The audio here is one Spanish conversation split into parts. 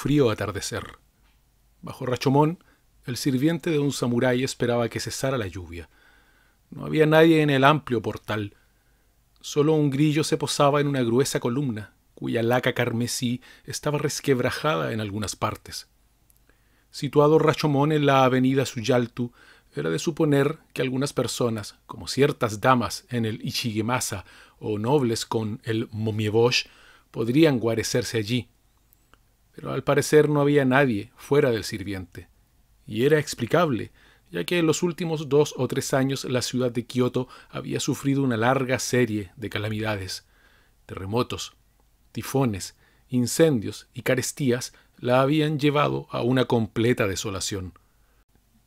frío atardecer. Bajo Rachomón, el sirviente de un samurái esperaba que cesara la lluvia. No había nadie en el amplio portal. Solo un grillo se posaba en una gruesa columna, cuya laca carmesí estaba resquebrajada en algunas partes. Situado Rachomón en la avenida Suyaltu, era de suponer que algunas personas, como ciertas damas en el Ichigemasa o nobles con el Momiebosh, podrían guarecerse allí pero al parecer no había nadie fuera del sirviente. Y era explicable, ya que en los últimos dos o tres años la ciudad de Kioto había sufrido una larga serie de calamidades. Terremotos, tifones, incendios y carestías la habían llevado a una completa desolación.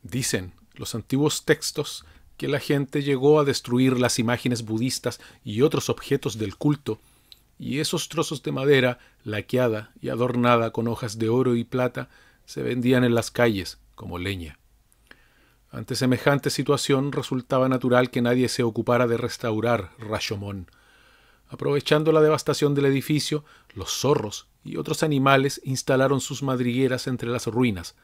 Dicen los antiguos textos que la gente llegó a destruir las imágenes budistas y otros objetos del culto y esos trozos de madera, laqueada y adornada con hojas de oro y plata, se vendían en las calles como leña. Ante semejante situación resultaba natural que nadie se ocupara de restaurar Rashomón. Aprovechando la devastación del edificio, los zorros y otros animales instalaron sus madrigueras entre las ruinas.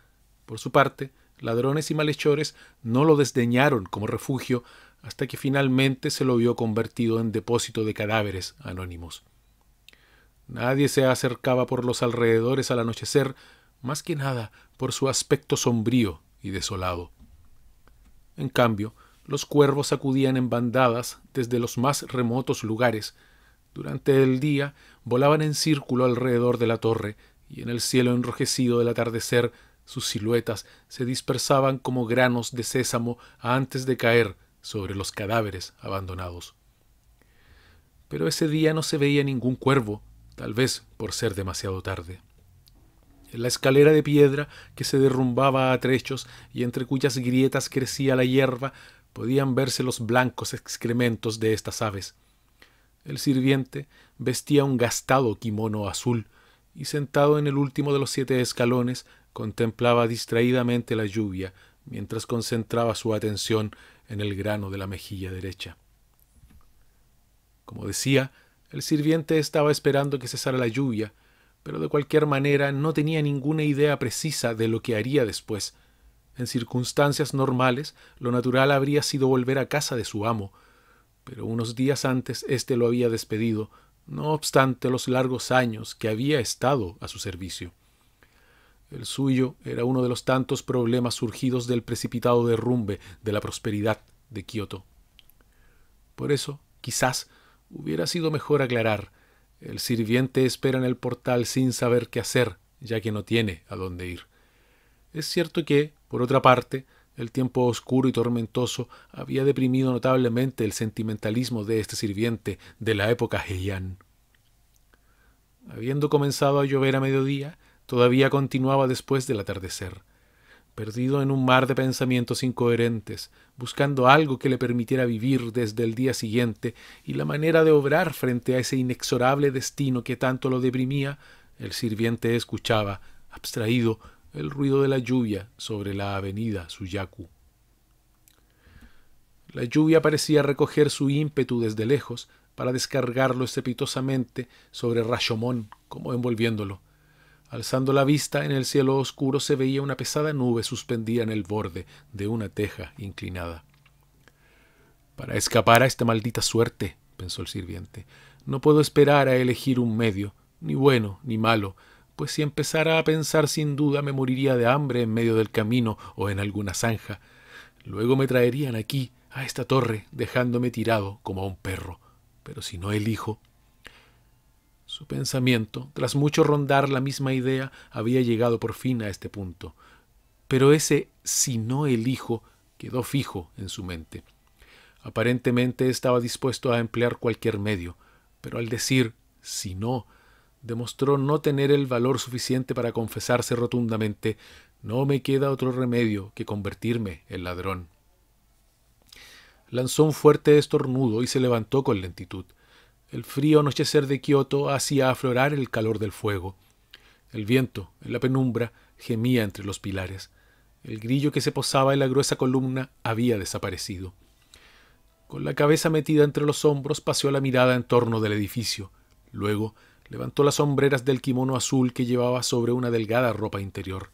Por su parte, ladrones y malhechores no lo desdeñaron como refugio hasta que finalmente se lo vio convertido en depósito de cadáveres anónimos. Nadie se acercaba por los alrededores al anochecer, más que nada por su aspecto sombrío y desolado. En cambio, los cuervos acudían en bandadas desde los más remotos lugares. Durante el día volaban en círculo alrededor de la torre, y en el cielo enrojecido del atardecer sus siluetas se dispersaban como granos de sésamo antes de caer sobre los cadáveres abandonados. Pero ese día no se veía ningún cuervo, tal vez por ser demasiado tarde. En la escalera de piedra que se derrumbaba a trechos y entre cuyas grietas crecía la hierba, podían verse los blancos excrementos de estas aves. El sirviente vestía un gastado kimono azul y sentado en el último de los siete escalones contemplaba distraídamente la lluvia mientras concentraba su atención en el grano de la mejilla derecha. Como decía, el sirviente estaba esperando que cesara la lluvia, pero de cualquier manera no tenía ninguna idea precisa de lo que haría después. En circunstancias normales, lo natural habría sido volver a casa de su amo, pero unos días antes éste lo había despedido, no obstante los largos años que había estado a su servicio. El suyo era uno de los tantos problemas surgidos del precipitado derrumbe de la prosperidad de Kioto. Por eso, quizás, Hubiera sido mejor aclarar. El sirviente espera en el portal sin saber qué hacer, ya que no tiene a dónde ir. Es cierto que, por otra parte, el tiempo oscuro y tormentoso había deprimido notablemente el sentimentalismo de este sirviente de la época Heian. Habiendo comenzado a llover a mediodía, todavía continuaba después del atardecer perdido en un mar de pensamientos incoherentes, buscando algo que le permitiera vivir desde el día siguiente y la manera de obrar frente a ese inexorable destino que tanto lo deprimía, el sirviente escuchaba, abstraído, el ruido de la lluvia sobre la avenida Suyaku. La lluvia parecía recoger su ímpetu desde lejos para descargarlo estrepitosamente sobre Rashomon, como envolviéndolo. Alzando la vista en el cielo oscuro se veía una pesada nube suspendida en el borde de una teja inclinada. Para escapar a esta maldita suerte, pensó el sirviente, no puedo esperar a elegir un medio, ni bueno ni malo, pues si empezara a pensar sin duda me moriría de hambre en medio del camino o en alguna zanja. Luego me traerían aquí, a esta torre, dejándome tirado como a un perro. Pero si no elijo, su pensamiento, tras mucho rondar la misma idea, había llegado por fin a este punto. Pero ese si no elijo quedó fijo en su mente. Aparentemente estaba dispuesto a emplear cualquier medio, pero al decir si no, demostró no tener el valor suficiente para confesarse rotundamente no me queda otro remedio que convertirme en ladrón. Lanzó un fuerte estornudo y se levantó con lentitud. El frío anochecer de Kioto hacía aflorar el calor del fuego. El viento, en la penumbra, gemía entre los pilares. El grillo que se posaba en la gruesa columna había desaparecido. Con la cabeza metida entre los hombros, paseó la mirada en torno del edificio. Luego, levantó las sombreras del kimono azul que llevaba sobre una delgada ropa interior.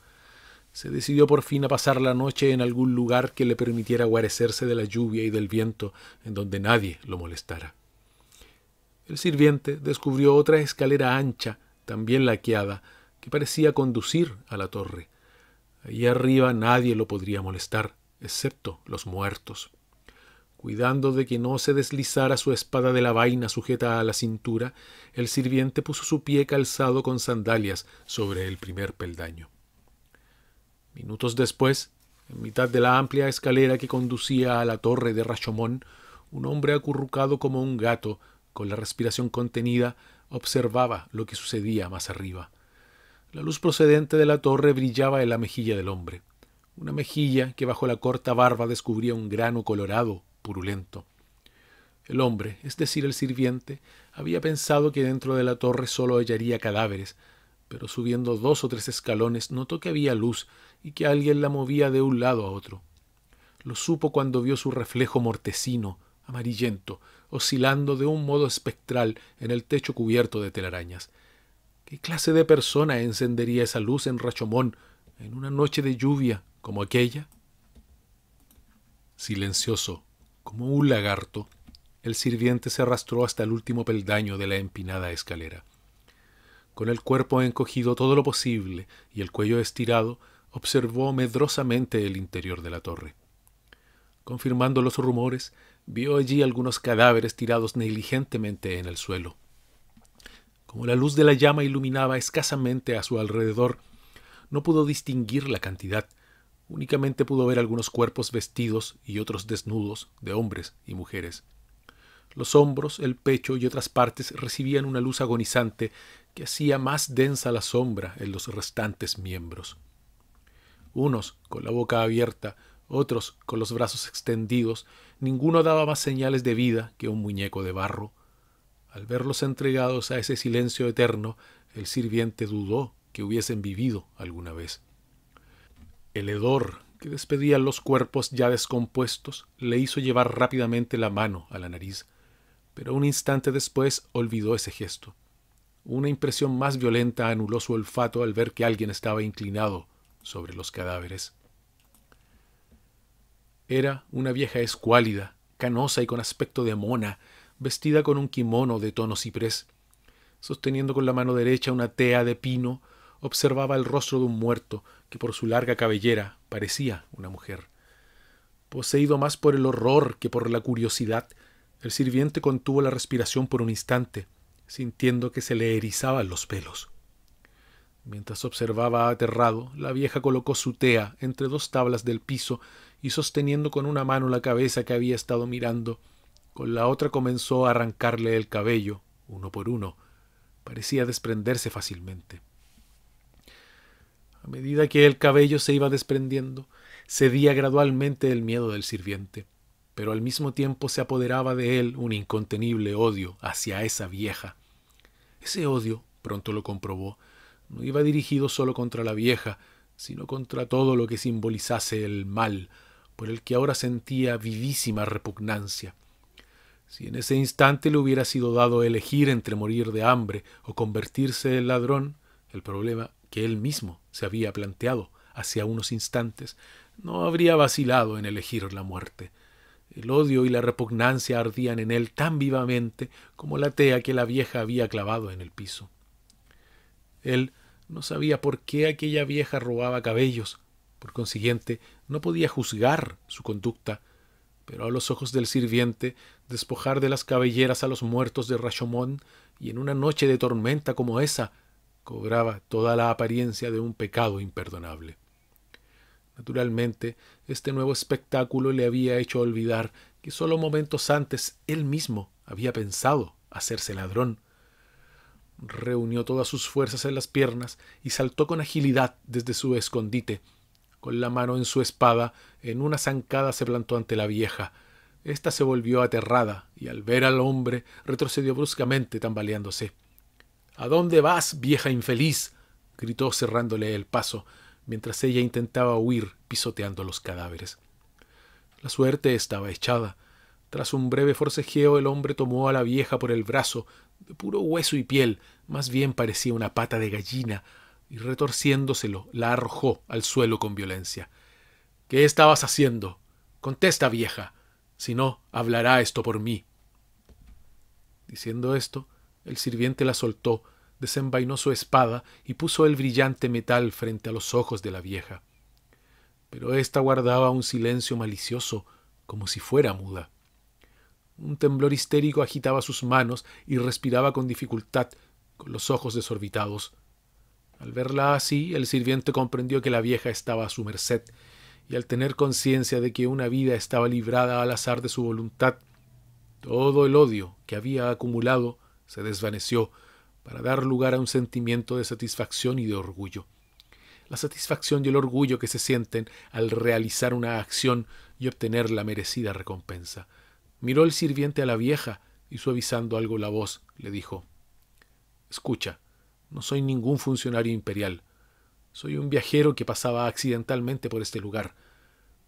Se decidió por fin a pasar la noche en algún lugar que le permitiera guarecerse de la lluvia y del viento, en donde nadie lo molestara. El sirviente descubrió otra escalera ancha, también laqueada, que parecía conducir a la torre. Allí arriba nadie lo podría molestar, excepto los muertos. Cuidando de que no se deslizara su espada de la vaina sujeta a la cintura, el sirviente puso su pie calzado con sandalias sobre el primer peldaño. Minutos después, en mitad de la amplia escalera que conducía a la torre de Rachomón, un hombre acurrucado como un gato con la respiración contenida, observaba lo que sucedía más arriba. La luz procedente de la torre brillaba en la mejilla del hombre, una mejilla que bajo la corta barba descubría un grano colorado, purulento. El hombre, es decir, el sirviente, había pensado que dentro de la torre solo hallaría cadáveres, pero subiendo dos o tres escalones notó que había luz y que alguien la movía de un lado a otro. Lo supo cuando vio su reflejo mortecino, amarillento, oscilando de un modo espectral en el techo cubierto de telarañas. ¿Qué clase de persona encendería esa luz en Rachomón en una noche de lluvia como aquella? Silencioso, como un lagarto, el sirviente se arrastró hasta el último peldaño de la empinada escalera. Con el cuerpo encogido todo lo posible y el cuello estirado, observó medrosamente el interior de la torre. Confirmando los rumores, vio allí algunos cadáveres tirados negligentemente en el suelo. Como la luz de la llama iluminaba escasamente a su alrededor, no pudo distinguir la cantidad, únicamente pudo ver algunos cuerpos vestidos y otros desnudos de hombres y mujeres. Los hombros, el pecho y otras partes recibían una luz agonizante que hacía más densa la sombra en los restantes miembros. Unos con la boca abierta, otros con los brazos extendidos Ninguno daba más señales de vida que un muñeco de barro. Al verlos entregados a ese silencio eterno, el sirviente dudó que hubiesen vivido alguna vez. El hedor que despedían los cuerpos ya descompuestos le hizo llevar rápidamente la mano a la nariz, pero un instante después olvidó ese gesto. Una impresión más violenta anuló su olfato al ver que alguien estaba inclinado sobre los cadáveres. Era una vieja escuálida, canosa y con aspecto de mona, vestida con un kimono de tono ciprés. Sosteniendo con la mano derecha una tea de pino, observaba el rostro de un muerto que por su larga cabellera parecía una mujer. Poseído más por el horror que por la curiosidad, el sirviente contuvo la respiración por un instante, sintiendo que se le erizaban los pelos. Mientras observaba aterrado, la vieja colocó su tea entre dos tablas del piso y sosteniendo con una mano la cabeza que había estado mirando, con la otra comenzó a arrancarle el cabello, uno por uno. Parecía desprenderse fácilmente. A medida que el cabello se iba desprendiendo, cedía gradualmente el miedo del sirviente, pero al mismo tiempo se apoderaba de él un incontenible odio hacia esa vieja. Ese odio, pronto lo comprobó, no iba dirigido solo contra la vieja, sino contra todo lo que simbolizase el mal, por el que ahora sentía vivísima repugnancia. Si en ese instante le hubiera sido dado elegir entre morir de hambre o convertirse en ladrón, el problema que él mismo se había planteado hacia unos instantes, no habría vacilado en elegir la muerte. El odio y la repugnancia ardían en él tan vivamente como la tea que la vieja había clavado en el piso. Él no sabía por qué aquella vieja robaba cabellos, por consiguiente, no podía juzgar su conducta, pero a los ojos del sirviente, despojar de las cabelleras a los muertos de Rashomón y en una noche de tormenta como esa, cobraba toda la apariencia de un pecado imperdonable. Naturalmente, este nuevo espectáculo le había hecho olvidar que solo momentos antes él mismo había pensado hacerse ladrón. Reunió todas sus fuerzas en las piernas y saltó con agilidad desde su escondite, con la mano en su espada, en una zancada se plantó ante la vieja. Esta se volvió aterrada y al ver al hombre retrocedió bruscamente tambaleándose. ¿A dónde vas, vieja infeliz? gritó cerrándole el paso, mientras ella intentaba huir pisoteando los cadáveres. La suerte estaba echada. Tras un breve forcejeo el hombre tomó a la vieja por el brazo, de puro hueso y piel, más bien parecía una pata de gallina, y retorciéndoselo, la arrojó al suelo con violencia. ¿Qué estabas haciendo? Contesta, vieja. Si no, hablará esto por mí. Diciendo esto, el sirviente la soltó, desenvainó su espada y puso el brillante metal frente a los ojos de la vieja. Pero ésta guardaba un silencio malicioso, como si fuera muda. Un temblor histérico agitaba sus manos y respiraba con dificultad, con los ojos desorbitados. Al verla así, el sirviente comprendió que la vieja estaba a su merced, y al tener conciencia de que una vida estaba librada al azar de su voluntad, todo el odio que había acumulado se desvaneció para dar lugar a un sentimiento de satisfacción y de orgullo. La satisfacción y el orgullo que se sienten al realizar una acción y obtener la merecida recompensa. Miró el sirviente a la vieja y suavizando algo la voz, le dijo Escucha, no soy ningún funcionario imperial. Soy un viajero que pasaba accidentalmente por este lugar.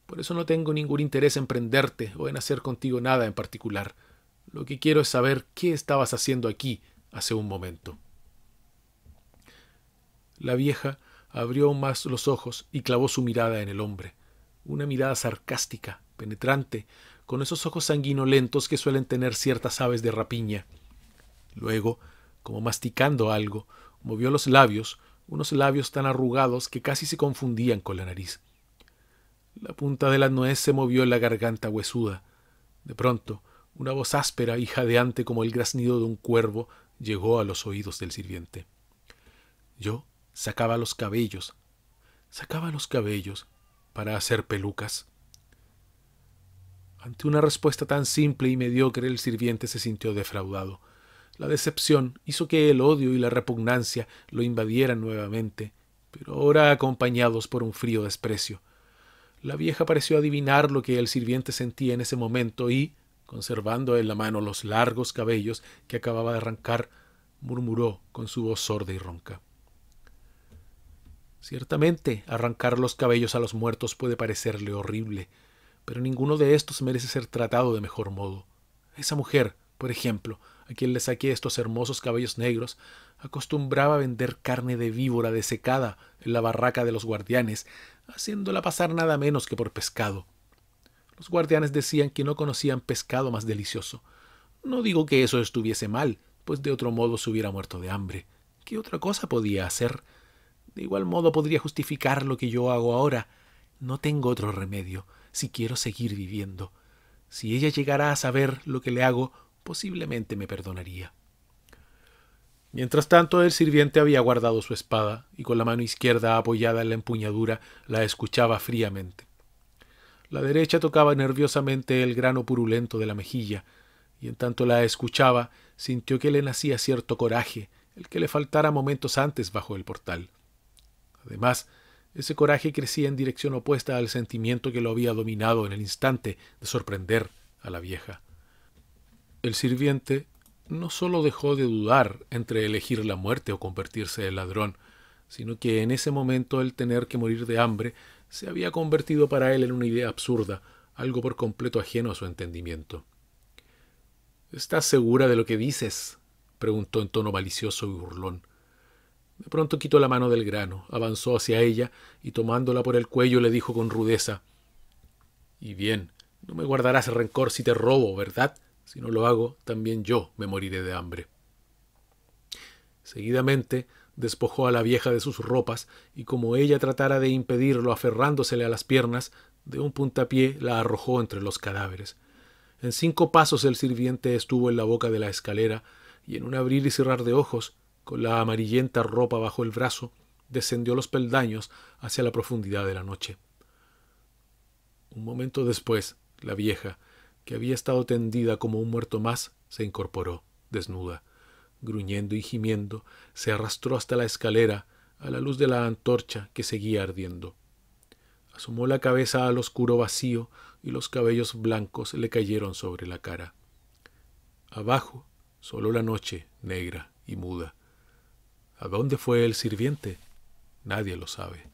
Por eso no tengo ningún interés en prenderte o en hacer contigo nada en particular. Lo que quiero es saber qué estabas haciendo aquí hace un momento. La vieja abrió más los ojos y clavó su mirada en el hombre. Una mirada sarcástica, penetrante, con esos ojos sanguinolentos que suelen tener ciertas aves de rapiña. Luego, como masticando algo, movió los labios, unos labios tan arrugados que casi se confundían con la nariz. La punta de la nuez se movió en la garganta huesuda. De pronto, una voz áspera y jadeante como el graznido de un cuervo llegó a los oídos del sirviente. Yo sacaba los cabellos, sacaba los cabellos para hacer pelucas. Ante una respuesta tan simple y mediocre, el sirviente se sintió defraudado. La decepción hizo que el odio y la repugnancia lo invadieran nuevamente, pero ahora acompañados por un frío desprecio. La vieja pareció adivinar lo que el sirviente sentía en ese momento y, conservando en la mano los largos cabellos que acababa de arrancar, murmuró con su voz sorda y ronca. Ciertamente, arrancar los cabellos a los muertos puede parecerle horrible, pero ninguno de estos merece ser tratado de mejor modo. Esa mujer, por ejemplo, a quien le saqué estos hermosos cabellos negros, acostumbraba a vender carne de víbora desecada en la barraca de los guardianes, haciéndola pasar nada menos que por pescado. Los guardianes decían que no conocían pescado más delicioso. No digo que eso estuviese mal, pues de otro modo se hubiera muerto de hambre. ¿Qué otra cosa podía hacer? De igual modo podría justificar lo que yo hago ahora. No tengo otro remedio, si quiero seguir viviendo. Si ella llegara a saber lo que le hago, posiblemente me perdonaría. Mientras tanto, el sirviente había guardado su espada y con la mano izquierda apoyada en la empuñadura la escuchaba fríamente. La derecha tocaba nerviosamente el grano purulento de la mejilla, y en tanto la escuchaba, sintió que le nacía cierto coraje, el que le faltara momentos antes bajo el portal. Además, ese coraje crecía en dirección opuesta al sentimiento que lo había dominado en el instante de sorprender a la vieja el sirviente no solo dejó de dudar entre elegir la muerte o convertirse en ladrón, sino que en ese momento el tener que morir de hambre se había convertido para él en una idea absurda, algo por completo ajeno a su entendimiento. ¿Estás segura de lo que dices? preguntó en tono malicioso y burlón. De pronto quitó la mano del grano, avanzó hacia ella y tomándola por el cuello le dijo con rudeza Y bien, no me guardarás rencor si te robo, ¿verdad? Si no lo hago, también yo me moriré de hambre. Seguidamente despojó a la vieja de sus ropas y como ella tratara de impedirlo aferrándosele a las piernas, de un puntapié la arrojó entre los cadáveres. En cinco pasos el sirviente estuvo en la boca de la escalera y en un abrir y cerrar de ojos, con la amarillenta ropa bajo el brazo, descendió los peldaños hacia la profundidad de la noche. Un momento después, la vieja, que había estado tendida como un muerto más, se incorporó, desnuda. Gruñendo y gimiendo, se arrastró hasta la escalera, a la luz de la antorcha que seguía ardiendo. Asomó la cabeza al oscuro vacío y los cabellos blancos le cayeron sobre la cara. Abajo, solo la noche, negra y muda. ¿A dónde fue el sirviente? Nadie lo sabe.